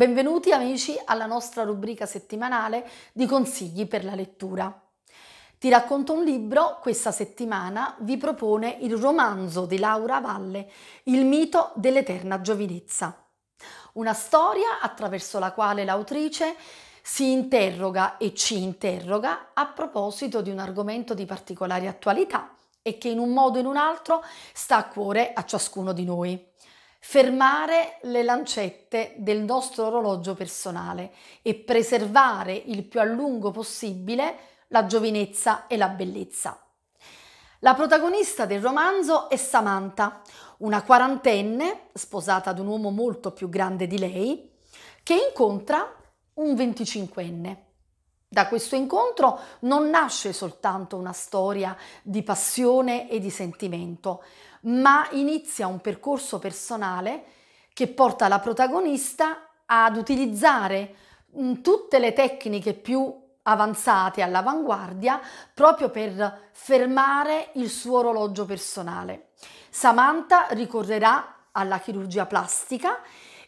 Benvenuti amici alla nostra rubrica settimanale di consigli per la lettura. Ti racconto un libro, questa settimana vi propone il romanzo di Laura Valle, Il mito dell'eterna giovinezza. Una storia attraverso la quale l'autrice si interroga e ci interroga a proposito di un argomento di particolare attualità e che in un modo o in un altro sta a cuore a ciascuno di noi fermare le lancette del nostro orologio personale e preservare il più a lungo possibile la giovinezza e la bellezza. La protagonista del romanzo è Samantha, una quarantenne, sposata ad un uomo molto più grande di lei, che incontra un venticinquenne. Da questo incontro non nasce soltanto una storia di passione e di sentimento, ma inizia un percorso personale che porta la protagonista ad utilizzare tutte le tecniche più avanzate all'avanguardia proprio per fermare il suo orologio personale. Samantha ricorrerà alla chirurgia plastica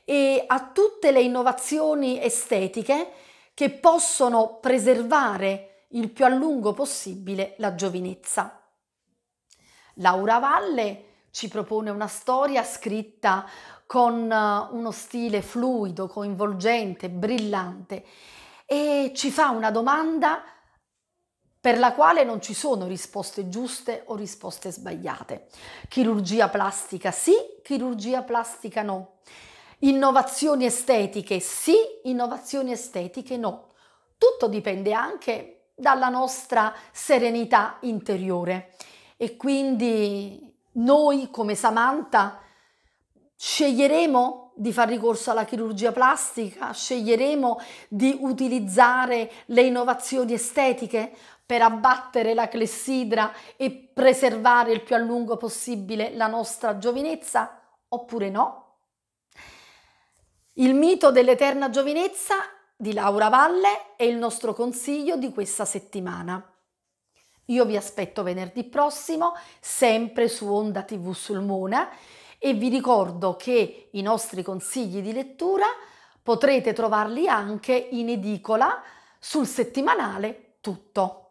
e a tutte le innovazioni estetiche che possono preservare il più a lungo possibile la giovinezza. Laura Valle ci propone una storia scritta con eh, uno stile fluido, coinvolgente, brillante e ci fa una domanda per la quale non ci sono risposte giuste o risposte sbagliate. Chirurgia plastica sì, chirurgia plastica no. Innovazioni estetiche sì, innovazioni estetiche no. Tutto dipende anche dalla nostra serenità interiore e quindi noi come Samantha sceglieremo di far ricorso alla chirurgia plastica, sceglieremo di utilizzare le innovazioni estetiche per abbattere la clessidra e preservare il più a lungo possibile la nostra giovinezza oppure no? Il mito dell'eterna giovinezza di Laura Valle è il nostro consiglio di questa settimana. Io vi aspetto venerdì prossimo, sempre su Onda TV Sulmona e vi ricordo che i nostri consigli di lettura potrete trovarli anche in edicola sul settimanale Tutto.